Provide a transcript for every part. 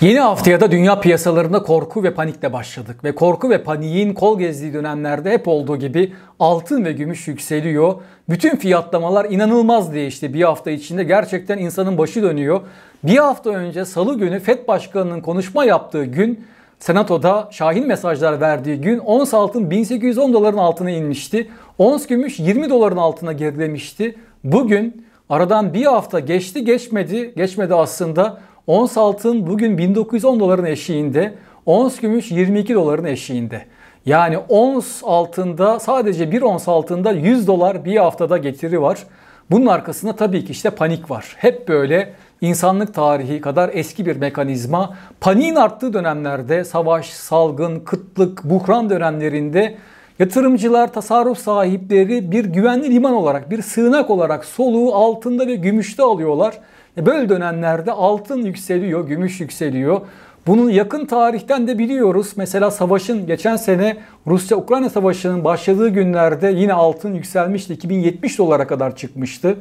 Yeni haftaya da dünya piyasalarında korku ve panikle başladık ve korku ve paniğin kol gezdiği dönemlerde hep olduğu gibi altın ve gümüş yükseliyor. Bütün fiyatlamalar inanılmaz değişti bir hafta içinde gerçekten insanın başı dönüyor. Bir hafta önce salı günü FED başkanının konuşma yaptığı gün Senato'da Şahin mesajlar verdiği gün ons altın 1810 doların altına inmişti. Ons gümüş 20 doların altına gerilemişti. Bugün aradan bir hafta geçti geçmedi geçmedi aslında Ons altın bugün 1910 doların eşiğinde, ons gümüş 22 doların eşiğinde. Yani ons altında sadece bir ons altında 100 dolar bir haftada getiri var. Bunun arkasında tabii ki işte panik var. Hep böyle insanlık tarihi kadar eski bir mekanizma. Paniğin arttığı dönemlerde savaş, salgın, kıtlık, buhran dönemlerinde yatırımcılar, tasarruf sahipleri bir güvenli liman olarak, bir sığınak olarak soluğu altında ve gümüşte alıyorlar e, böyle dönemlerde altın yükseliyor, gümüş yükseliyor. Bunu yakın tarihten de biliyoruz. Mesela savaşın geçen sene Rusya-Ukrayna savaşının başladığı günlerde yine altın yükselmişti. 2070 dolara kadar çıkmıştı.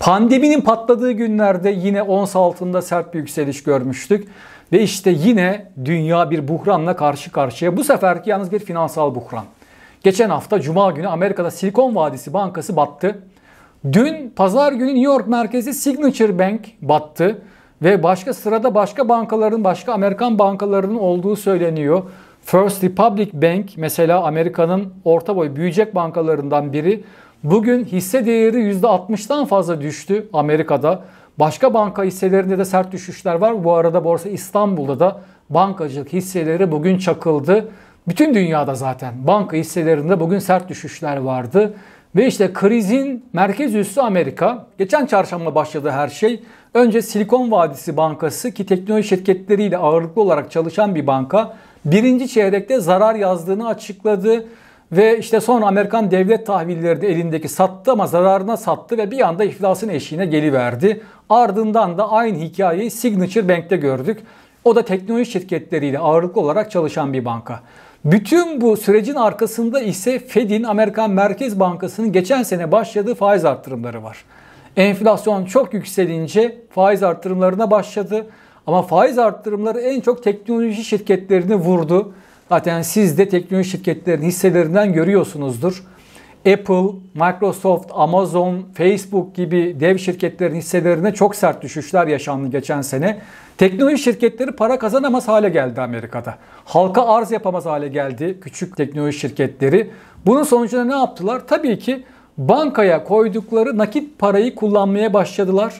Pandeminin patladığı günlerde yine ons altında sert bir yükseliş görmüştük. Ve işte yine dünya bir buhranla karşı karşıya. Bu seferki yalnız bir finansal buhran. Geçen hafta Cuma günü Amerika'da Silikon Vadisi Bankası battı. Dün pazar günü New York merkezi Signature Bank battı ve başka sırada başka bankaların, başka Amerikan bankalarının olduğu söyleniyor. First Republic Bank mesela Amerika'nın orta boy büyüyecek bankalarından biri. Bugün hisse değeri %60'dan fazla düştü Amerika'da. Başka banka hisselerinde de sert düşüşler var. Bu arada Borsa İstanbul'da da bankacılık hisseleri bugün çakıldı. Bütün dünyada zaten banka hisselerinde bugün sert düşüşler vardı. Ve işte krizin merkez üssü Amerika. Geçen çarşamba başladı her şey. Önce Silikon Vadisi Bankası ki teknoloji şirketleriyle ağırlıklı olarak çalışan bir banka birinci çeyrekte zarar yazdığını açıkladı. Ve işte sonra Amerikan devlet tahvilleri de elindeki sattı ama zararına sattı ve bir anda iflasın eşiğine geliverdi. Ardından da aynı hikayeyi Signature Bank'te gördük. O da teknoloji şirketleriyle ağırlıklı olarak çalışan bir banka. Bütün bu sürecin arkasında ise Fed'in Amerikan Merkez Bankası'nın geçen sene başladığı faiz arttırımları var. Enflasyon çok yükselince faiz arttırımlarına başladı. Ama faiz arttırımları en çok teknoloji şirketlerini vurdu. Zaten siz de teknoloji şirketlerinin hisselerinden görüyorsunuzdur. Apple, Microsoft, Amazon, Facebook gibi dev şirketlerin hisselerine çok sert düşüşler yaşandı geçen sene. Teknoloji şirketleri para kazanamaz hale geldi Amerika'da. Halka arz yapamaz hale geldi küçük teknoloji şirketleri. Bunun sonucunda ne yaptılar? Tabii ki bankaya koydukları nakit parayı kullanmaya başladılar.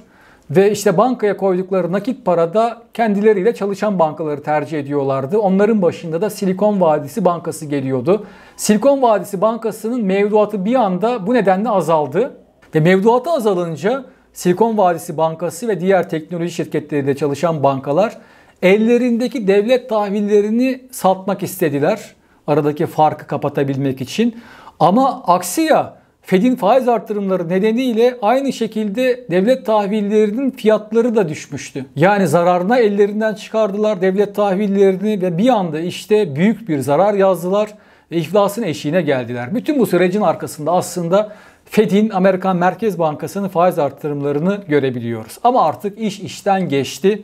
Ve işte bankaya koydukları nakit parada kendileriyle çalışan bankaları tercih ediyorlardı. Onların başında da Silikon Vadisi Bankası geliyordu. Silikon Vadisi Bankası'nın mevduatı bir anda bu nedenle azaldı. Ve mevduatı azalınca Silikon Vadisi Bankası ve diğer teknoloji şirketlerinde çalışan bankalar ellerindeki devlet tahvillerini satmak istediler. Aradaki farkı kapatabilmek için. Ama aksi ya Fed'in faiz artırımları nedeniyle aynı şekilde devlet tahvillerinin fiyatları da düşmüştü. Yani zararına ellerinden çıkardılar devlet tahvillerini ve bir anda işte büyük bir zarar yazdılar ve iflasın eşiğine geldiler. Bütün bu sürecin arkasında aslında Fed'in Amerikan Merkez Bankası'nın faiz artırımlarını görebiliyoruz. Ama artık iş işten geçti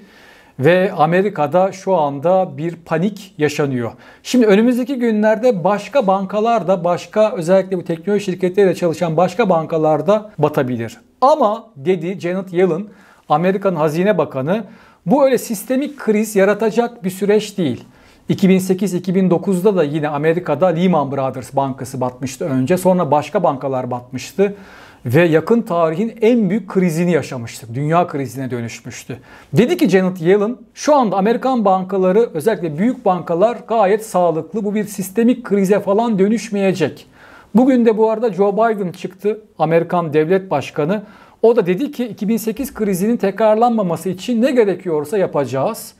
ve Amerika'da şu anda bir panik yaşanıyor. Şimdi önümüzdeki günlerde başka bankalar da başka özellikle bu teknoloji şirketleriyle çalışan başka bankalarda batabilir. Ama dedi Janet Yellen Amerika'nın Hazine Bakanı bu öyle sistemik kriz yaratacak bir süreç değil. 2008-2009'da da yine Amerika'da Lehman Brothers bankası batmıştı önce. Sonra başka bankalar batmıştı ve yakın tarihin en büyük krizini yaşamıştık. Dünya krizine dönüşmüştü. Dedi ki Janet Yellen şu anda Amerikan bankaları özellikle büyük bankalar gayet sağlıklı. Bu bir sistemik krize falan dönüşmeyecek. Bugün de bu arada Joe Biden çıktı. Amerikan devlet başkanı. O da dedi ki 2008 krizinin tekrarlanmaması için ne gerekiyorsa yapacağız.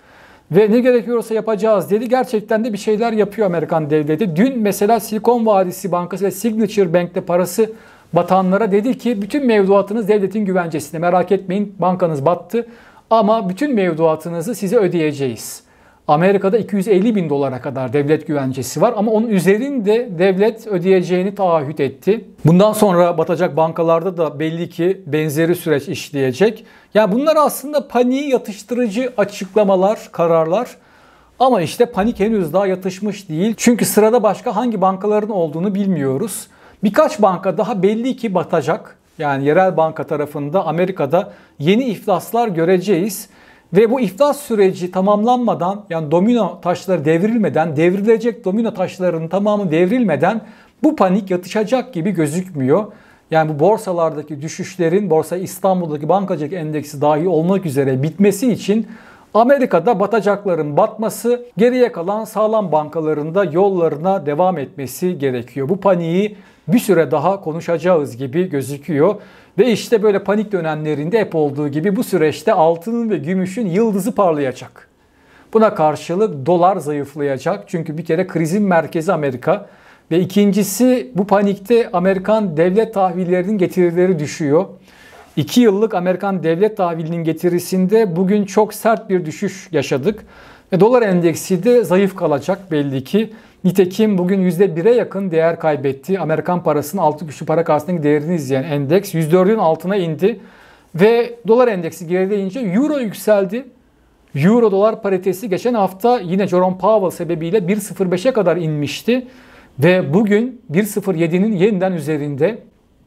Ve ne gerekiyorsa yapacağız dedi. Gerçekten de bir şeyler yapıyor Amerikan devleti. Dün mesela Silikon Vadisi Bankası ve Signature Bank'te parası batanlara dedi ki bütün mevduatınız devletin güvencesinde merak etmeyin bankanız battı ama bütün mevduatınızı size ödeyeceğiz. Amerika'da 250 bin dolara kadar devlet güvencesi var ama onun üzerinde devlet ödeyeceğini taahhüt etti. Bundan sonra batacak bankalarda da belli ki benzeri süreç işleyecek. Yani bunlar aslında paniği yatıştırıcı açıklamalar, kararlar. Ama işte panik henüz daha yatışmış değil. Çünkü sırada başka hangi bankaların olduğunu bilmiyoruz. Birkaç banka daha belli ki batacak. Yani yerel banka tarafında Amerika'da yeni iflaslar göreceğiz. Ve bu iflas süreci tamamlanmadan yani domino taşları devrilmeden devrilecek domino taşlarının tamamı devrilmeden bu panik yatışacak gibi gözükmüyor. Yani bu borsalardaki düşüşlerin borsa İstanbul'daki bankacılık endeksi dahi olmak üzere bitmesi için Amerika'da batacakların batması, geriye kalan sağlam bankalarında yollarına devam etmesi gerekiyor. Bu paniği bir süre daha konuşacağız gibi gözüküyor. Ve işte böyle panik dönemlerinde hep olduğu gibi bu süreçte altının ve gümüşün yıldızı parlayacak. Buna karşılık dolar zayıflayacak. Çünkü bir kere krizin merkezi Amerika. Ve ikincisi bu panikte Amerikan devlet tahvillerinin getirileri düşüyor. 2 yıllık Amerikan devlet tahvilinin getirisinde bugün çok sert bir düşüş yaşadık. Ve dolar endeksi de zayıf kalacak belli ki. Nitekim bugün %1'e yakın değer kaybetti. Amerikan parasının altı güçlü para karşısındaki değerini izleyen endeks %4'ün altına indi. Ve dolar endeksi geride euro yükseldi. Euro dolar paritesi geçen hafta yine Jerome Powell sebebiyle 1.05'e kadar inmişti. Ve bugün 1.07'nin yeniden üzerinde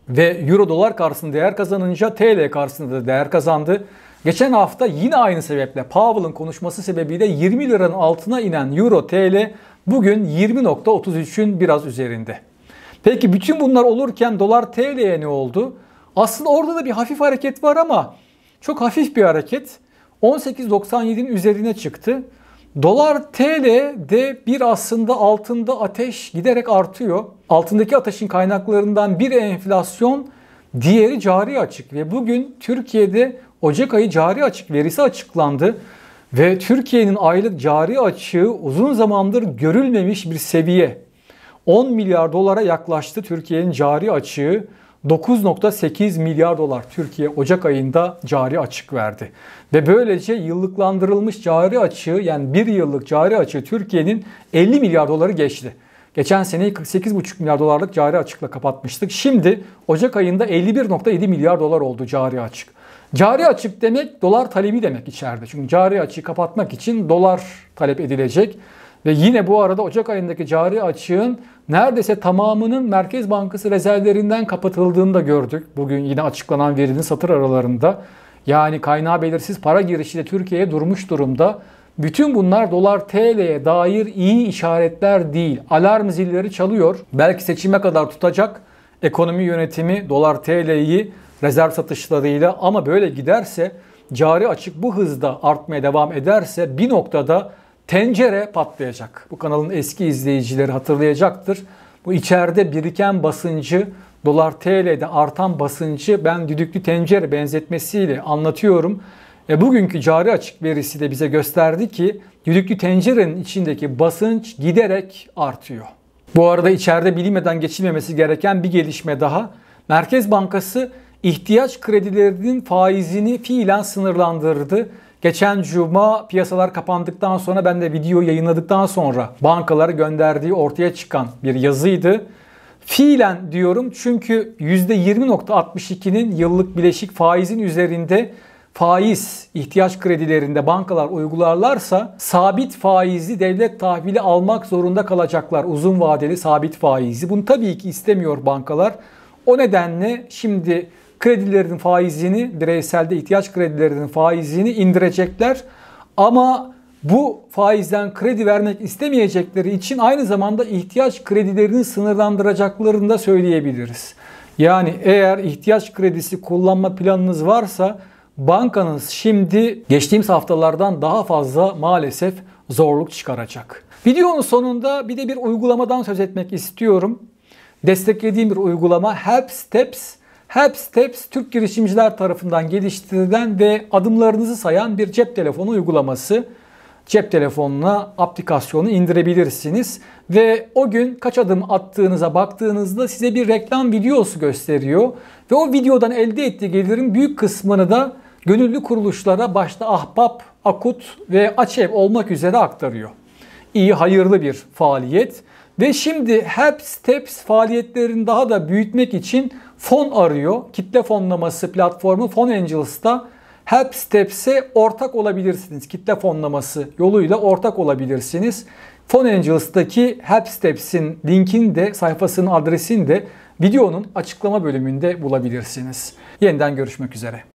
ve euro dolar karşısında değer kazanınca TL karşısında da değer kazandı. Geçen hafta yine aynı sebeple Powell'ın konuşması sebebiyle 20 liranın altına inen euro TL bugün 20.33'ün biraz üzerinde. Peki bütün bunlar olurken dolar TL'ye ne oldu? Aslında orada da bir hafif hareket var ama çok hafif bir hareket. 18.97'nin üzerine çıktı. Dolar TL de bir aslında altında ateş giderek artıyor. Altındaki ateşin kaynaklarından biri enflasyon, diğeri cari açık ve bugün Türkiye'de Ocak ayı cari açık verisi açıklandı ve Türkiye'nin aylık cari açığı uzun zamandır görülmemiş bir seviye. 10 milyar dolara yaklaştı Türkiye'nin cari açığı. 9.8 milyar dolar Türkiye Ocak ayında cari açık verdi. Ve böylece yıllıklandırılmış cari açığı yani bir yıllık cari açığı Türkiye'nin 50 milyar doları geçti. Geçen seneyi 48,5 milyar dolarlık cari açıkla kapatmıştık. Şimdi Ocak ayında 51.7 milyar dolar oldu cari açık. Cari açık demek dolar talebi demek içeride. Çünkü cari açığı kapatmak için dolar talep edilecek. Ve yine bu arada Ocak ayındaki cari açığın neredeyse tamamının Merkez Bankası rezervlerinden kapatıldığını da gördük. Bugün yine açıklanan verinin satır aralarında. Yani kaynağı belirsiz para girişiyle Türkiye'ye durmuş durumda. Bütün bunlar dolar TL'ye dair iyi işaretler değil. Alarm zilleri çalıyor. Belki seçime kadar tutacak ekonomi yönetimi dolar TL'yi rezerv satışlarıyla ama böyle giderse cari açık bu hızda artmaya devam ederse bir noktada tencere patlayacak. Bu kanalın eski izleyicileri hatırlayacaktır. Bu içeride biriken basıncı dolar TL'de artan basıncı ben düdüklü tencere benzetmesiyle anlatıyorum. E bugünkü cari açık verisi de bize gösterdi ki düdüklü tencerenin içindeki basınç giderek artıyor. Bu arada içeride bilinmeden geçilmemesi gereken bir gelişme daha. Merkez Bankası ihtiyaç kredilerinin faizini fiilen sınırlandırdı. Geçen cuma piyasalar kapandıktan sonra ben de video yayınladıktan sonra bankalara gönderdiği ortaya çıkan bir yazıydı. Fiilen diyorum çünkü %20.62'nin yıllık bileşik faizin üzerinde faiz ihtiyaç kredilerinde bankalar uygularlarsa sabit faizli devlet tahvili almak zorunda kalacaklar uzun vadeli sabit faizi. Bunu tabii ki istemiyor bankalar. O nedenle şimdi Kredilerin faizini, bireyselde ihtiyaç kredilerinin faizini indirecekler. Ama bu faizden kredi vermek istemeyecekleri için aynı zamanda ihtiyaç kredilerini sınırlandıracaklarını da söyleyebiliriz. Yani eğer ihtiyaç kredisi kullanma planınız varsa bankanız şimdi geçtiğimiz haftalardan daha fazla maalesef zorluk çıkaracak. Videonun sonunda bir de bir uygulamadan söz etmek istiyorum. Desteklediğim bir uygulama Help Steps Help Steps Türk girişimciler tarafından geliştirilen ve adımlarınızı sayan bir cep telefonu uygulaması. Cep telefonuna aplikasyonu indirebilirsiniz ve o gün kaç adım attığınıza baktığınızda size bir reklam videosu gösteriyor ve o videodan elde ettiği gelirin büyük kısmını da gönüllü kuruluşlara başta Ahbap, Akut ve Açev olmak üzere aktarıyor. İyi hayırlı bir faaliyet ve şimdi Help Steps faaliyetlerini daha da büyütmek için fon arıyor. Kitle fonlaması platformu Fon Angels'ta Help Steps'e ortak olabilirsiniz. Kitle fonlaması yoluyla ortak olabilirsiniz. Fon Angels'taki Help Steps'in linkini de sayfasının adresini de videonun açıklama bölümünde bulabilirsiniz. Yeniden görüşmek üzere.